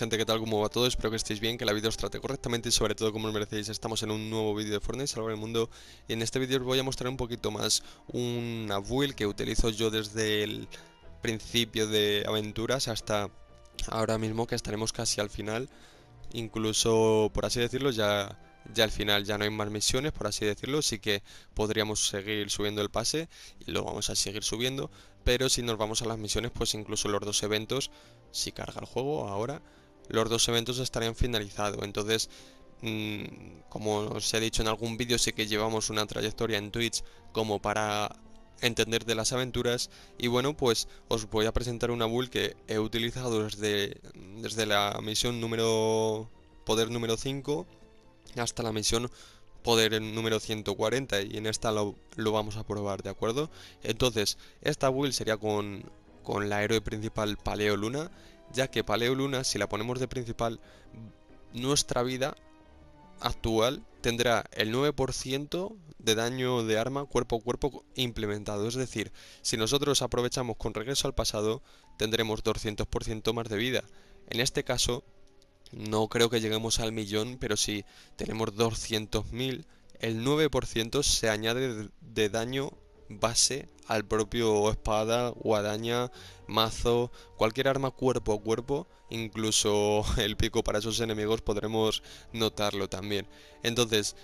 gente, ¿qué tal? ¿Cómo va todo? Espero que estéis bien, que la vida os trate correctamente y sobre todo como os merecéis. Estamos en un nuevo vídeo de Fortnite, salvar el mundo. Y en este vídeo os voy a mostrar un poquito más una build que utilizo yo desde el principio de aventuras hasta ahora mismo que estaremos casi al final. Incluso, por así decirlo, ya ya al final ya no hay más misiones, por así decirlo, así que podríamos seguir subiendo el pase y lo vamos a seguir subiendo, pero si nos vamos a las misiones, pues incluso los dos eventos, si carga el juego ahora, los dos eventos estarían finalizados. Entonces, mm, como os he dicho en algún vídeo, sé que llevamos una trayectoria en Twitch como para entender de las aventuras y bueno pues os voy a presentar una build que he utilizado desde, desde la misión número poder número 5 hasta la misión poder número 140 y en esta lo, vamos a probar de acuerdo entonces esta build sería con, con la héroe principal Paleo Luna ya que Luna, si la ponemos de principal, nuestra vida actual tendrá el 9% de daño de arma cuerpo a cuerpo implementado. Es decir, si nosotros aprovechamos con regreso al pasado, tendremos 200% más de vida. En este caso, no creo que lleguemos al millón, pero si tenemos 200.000, el 9% se añade de daño base al propio espada, guadaña, mazo, cualquier arma cuerpo a cuerpo, incluso el pico para esos enemigos podremos notarlo también. Entonces,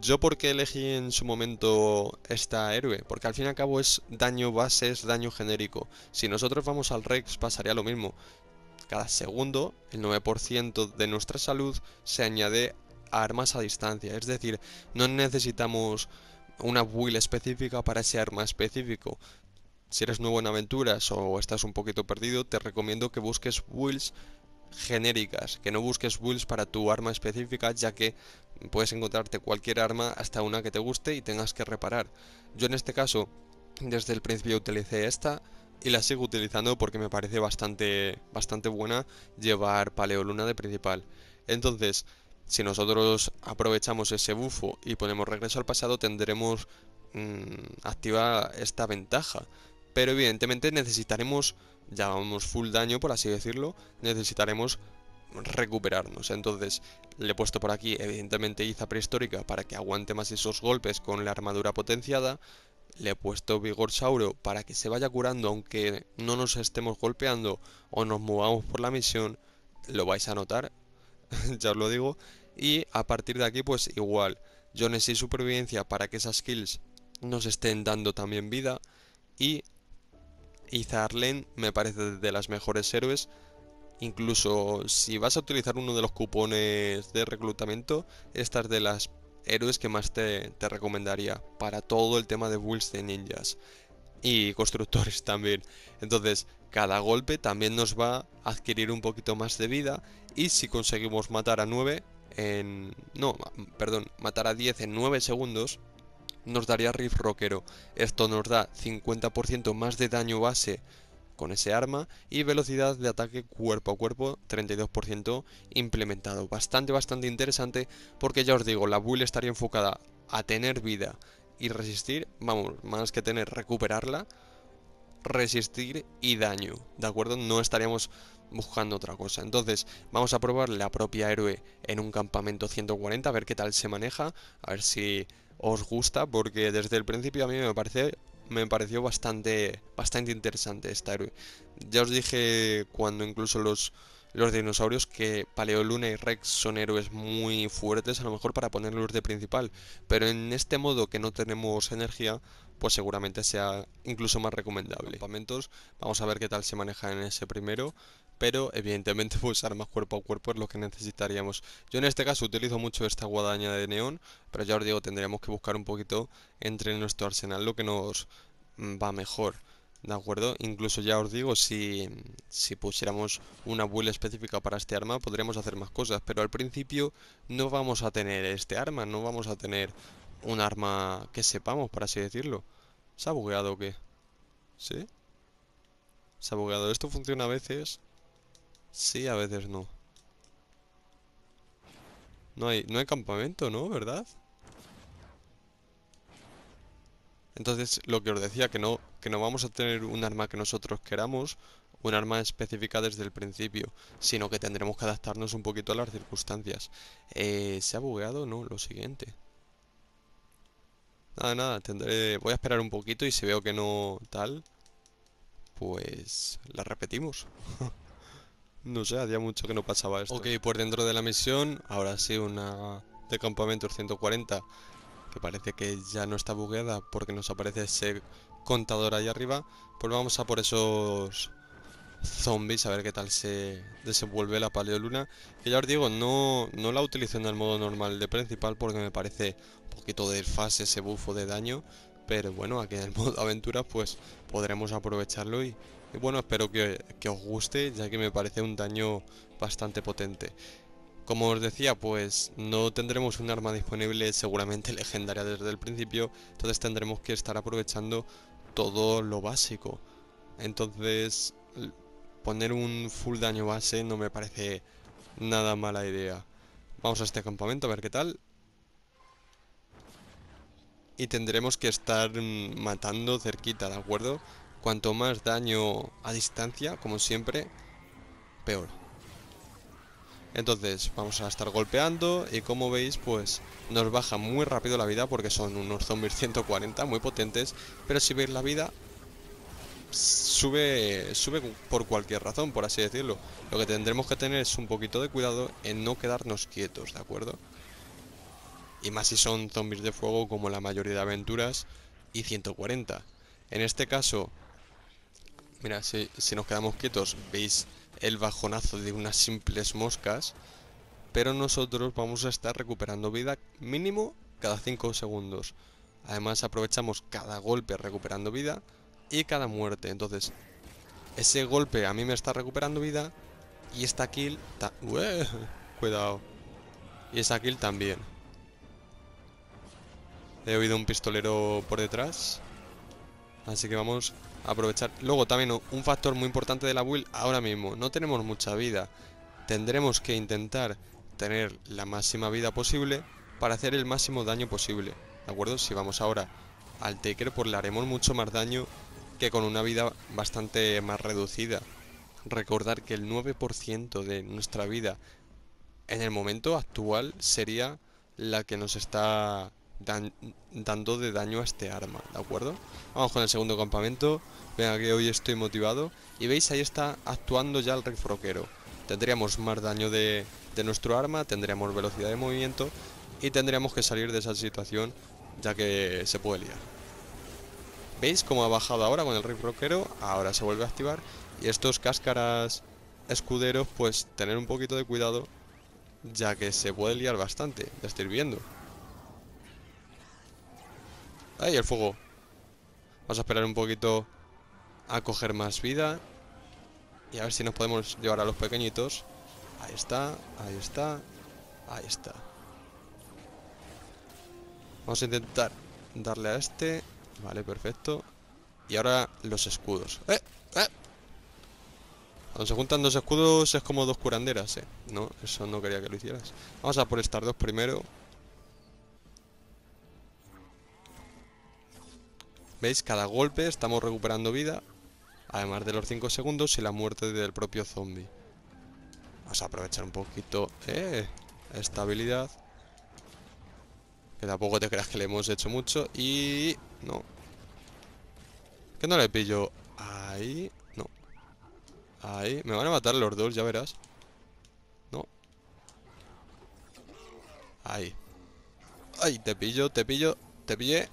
¿yo por qué elegí en su momento esta héroe? Porque al fin y al cabo es daño base, es daño genérico. Si nosotros vamos al Rex pasaría lo mismo. Cada segundo, el 9% de nuestra salud se añade a armas a distancia. Es decir, no necesitamos una build específica para ese arma específico. Si eres nuevo en aventuras o estás un poquito perdido, te recomiendo que busques builds genéricas, que no busques builds para tu arma específica, ya que puedes encontrarte cualquier arma hasta una que te guste y tengas que reparar. Yo en este caso, desde el principio utilicé esta y la sigo utilizando porque me parece bastante, bastante buena llevar paleoluna de principal. Entonces, si nosotros aprovechamos ese bufo y ponemos regreso al pasado, tendremos mm, activada esta ventaja. Pero evidentemente necesitaremos, ya vamos full daño por así decirlo, necesitaremos recuperarnos. Entonces, le he puesto por aquí, evidentemente, Iza prehistórica para que aguante más esos golpes con la armadura potenciada. Le he puesto Vigor Sauro para que se vaya curando aunque no nos estemos golpeando o nos movamos por la misión. Lo vais a notar, ya os lo digo y a partir de aquí pues igual, yo necesito supervivencia para que esas kills nos estén dando también vida y Izarlen me parece de las mejores héroes. Incluso si vas a utilizar uno de los cupones de reclutamiento, Estas de las héroes que más te, recomendaría para todo el tema de Bulls de ninjas y constructores también. Entonces, cada golpe también nos va a adquirir un poquito más de vida y si conseguimos matar a nueve en... No, perdón, matar a 10 en 9 segundos nos daría Riff Rockero. Esto nos da 50% más de daño base con ese arma y velocidad de ataque cuerpo a cuerpo 32% implementado. Bastante, bastante interesante porque ya os digo, la build estaría enfocada a tener vida y resistir, vamos, más que tener recuperarla, resistir y daño, ¿de acuerdo? No estaríamos buscando otra cosa. Entonces, vamos a probar la propia héroe en un campamento 140, a ver qué tal se maneja, a ver si os gusta, porque desde el principio a mí me parece me pareció bastante bastante interesante esta héroe. Ya os dije cuando incluso los los dinosaurios que paleoluna y Rex son héroes muy fuertes, a lo mejor para ponerlos de principal, pero en este modo que no tenemos energía, pues seguramente sea incluso más recomendable. vamos a ver qué tal se maneja en ese primero pero evidentemente usar más cuerpo a cuerpo es lo que necesitaríamos. Yo en este caso utilizo mucho esta guadaña de neón, pero ya os digo, tendríamos que buscar un poquito entre nuestro arsenal lo que nos mm, va mejor. ¿De acuerdo? Incluso ya os digo, si, si pusiéramos una build específica para este arma, podríamos hacer más cosas. Pero al principio no vamos a tener este arma, no vamos a tener un arma que sepamos, por así decirlo. ¿Se ha bugueado o qué? ¿Sí? ¿Se ha bugueado? Esto funciona a veces Sí, a veces no. No hay, no hay campamento, ¿no? ¿Verdad? Entonces, lo que os decía, que no, que no vamos a tener un arma que nosotros queramos, un arma específica desde el principio, sino que tendremos que adaptarnos un poquito a las circunstancias. Eh, ¿Se ha bugueado? No, lo siguiente. Nada, nada, tendré, voy a esperar un poquito y si veo que no tal, pues la repetimos. No sé, hacía mucho que no pasaba esto. Ok, pues dentro de la misión, ahora sí, una de campamento 140, que parece que ya no está bugueada porque nos aparece ese contador ahí arriba, pues vamos a por esos zombies a ver qué tal se desenvuelve la paleoluna. Que ya os digo, no, no la utilizo en el modo normal de principal porque me parece un poquito de fase ese bufo de daño, pero bueno, aquí en el modo aventura pues podremos aprovecharlo y y eh, bueno, espero que, os guste, ya que me parece un daño bastante potente. Como os decía, pues no tendremos un arma disponible seguramente legendaria desde el principio, entonces tendremos que estar aprovechando todo lo básico. Entonces, poner un full daño base no me parece nada mala idea. Vamos a este campamento a ver qué tal. Y tendremos que estar mm, matando cerquita, ¿de acuerdo? Cuanto más daño a distancia, como siempre, peor. Entonces vamos a estar golpeando y como veis pues nos baja muy rápido la vida porque son unos zombies 140 muy potentes. Pero si veis la vida sube, sube por cualquier razón, por así decirlo. Lo que tendremos que tener es un poquito de cuidado en no quedarnos quietos, ¿de acuerdo? Y más si son zombies de fuego como la mayoría de aventuras y 140. En este caso Mira, si, nos quedamos quietos, veis el bajonazo de unas simples moscas. Pero nosotros vamos a estar recuperando vida mínimo cada 5 segundos. Además aprovechamos cada golpe recuperando vida y cada muerte. Entonces, ese golpe a mí me está recuperando vida y esta kill... cuidado. Y esa kill también. He oído un pistolero por detrás. Así que vamos a aprovechar. Luego también un factor muy importante de la build ahora mismo. No tenemos mucha vida. Tendremos que intentar tener la máxima vida posible para hacer el máximo daño posible. ¿De acuerdo? Si vamos ahora al Taker, pues le haremos mucho más daño que con una vida bastante más reducida. Recordar que el 9% de nuestra vida en el momento actual sería la que nos está dando de daño a este arma, ¿de acuerdo? Vamos con el segundo campamento. Venga, que hoy estoy motivado. Y veis, ahí está actuando ya el rifroquero. Tendríamos más daño de, nuestro arma, tendríamos velocidad de movimiento y tendríamos que salir de esa situación ya que se puede liar. ¿Veis cómo ha bajado ahora con el rifroquero? Ahora se vuelve a activar y estos cáscaras escuderos pues tener un poquito de cuidado ya que se puede liar bastante, ya estoy viendo. ¡Ay, el fuego! Vamos a esperar un poquito a coger más vida. Y a ver si nos podemos llevar a los pequeñitos. Ahí está, ahí está, ahí está. Vamos a intentar darle a este. Vale, perfecto. Y ahora los escudos. ¡Eh! ¡Eh! Cuando se juntan dos escudos es como dos curanderas, ¿eh? No, eso no quería que lo hicieras. Vamos a por estas dos primero. ¿Veis? Cada golpe estamos recuperando vida, además de los 5 segundos y la muerte del propio zombie. Vamos a aprovechar un poquito eh, esta habilidad. Que tampoco te creas que le hemos hecho mucho y... No. Que no le pillo. Ahí. No. Ahí. Me van a matar los dos, ya verás. No. Ahí. Ay, te pillo, te pillo, te pillé,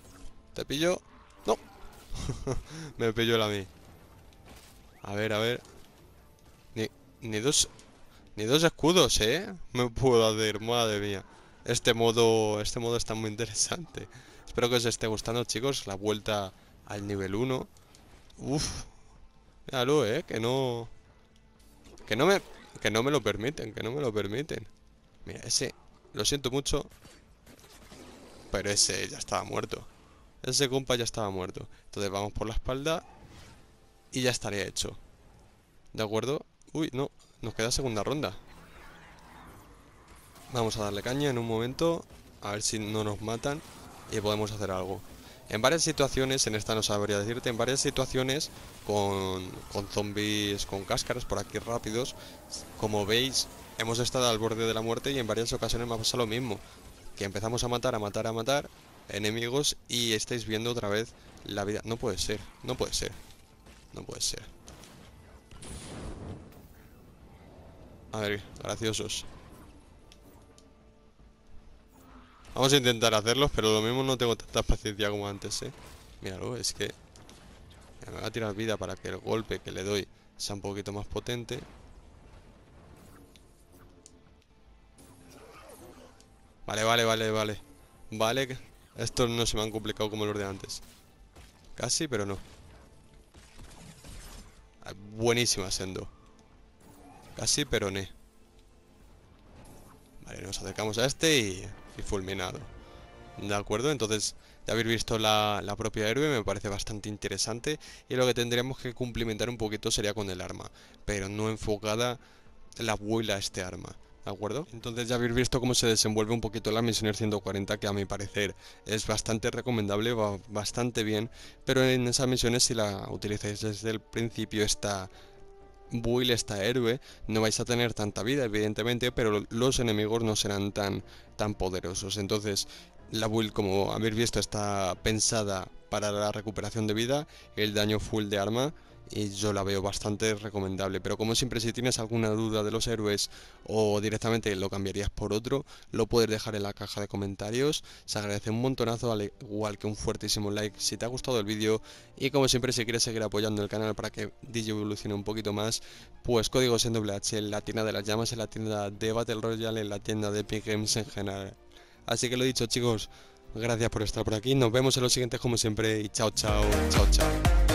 te pillo. Me pilló la a mí. A ver, a ver. Ni, dos... Ni dos escudos, ¿eh? Me puedo hacer, madre mía. Este modo, este modo está muy interesante. Espero que os esté gustando, chicos, la vuelta al nivel 1. Uf. Míralo, ¿eh? Que no... Que no me... Que no me lo permiten, que no me lo permiten. Mira, ese... Lo siento mucho. Pero ese ya estaba muerto. Ese compa ya estaba muerto. Entonces vamos por la espalda y ya estaría hecho. ¿De acuerdo? Uy, no, nos queda segunda ronda. Vamos a darle caña en un momento, a ver si no nos matan y podemos hacer algo. En varias situaciones, en esta no sabría decirte, en varias situaciones con, zombies con cáscaras por aquí rápidos, como veis, hemos estado al borde de la muerte y en varias ocasiones me ha pasado lo mismo. Que empezamos a matar, a matar, a matar enemigos y estáis viendo otra vez la vida. No puede ser, no puede ser, no puede ser. A ver, graciosos. Vamos a intentar hacerlos, pero lo mismo no tengo tanta paciencia como antes, ¿eh? Míralo, es que... me va a tirar vida para que el golpe que le doy sea un poquito más potente. Vale, vale, vale, vale. Vale, estos no se me han complicado como los de antes. Casi, pero no. Ah, buenísima, Sendo. Casi, pero no Vale, nos acercamos a este y, y fulminado. De acuerdo, entonces de haber visto la, la, propia héroe me parece bastante interesante y lo que tendríamos que cumplimentar un poquito sería con el arma, pero no enfocada la vuela a este arma acuerdo? Entonces ya habéis visto cómo se desenvuelve un poquito la misión 140, que a mi parecer es bastante recomendable, va bastante bien, pero en esas misiones si la utilizáis desde el principio esta Build esta héroe, no vais a tener tanta vida evidentemente, pero los enemigos no serán tan, tan poderosos. Entonces, la build como habéis visto está pensada para la recuperación de vida, el daño full de arma, y yo la veo bastante recomendable. Pero como siempre, si tienes alguna duda de los héroes o directamente lo cambiarías por otro, lo puedes dejar en la caja de comentarios. Se agradece un montonazo, al igual que un fuertísimo like si te ha gustado el vídeo. Y como siempre, si quieres seguir apoyando el canal para que DJ evolucione un poquito más, pues códigos en WH en la tienda de las llamas, en la tienda de Battle Royale, en la tienda de Epic Games en general. Así que lo dicho, chicos. Gracias por estar por aquí, nos vemos en los siguientes como siempre y chao chao, chao chao.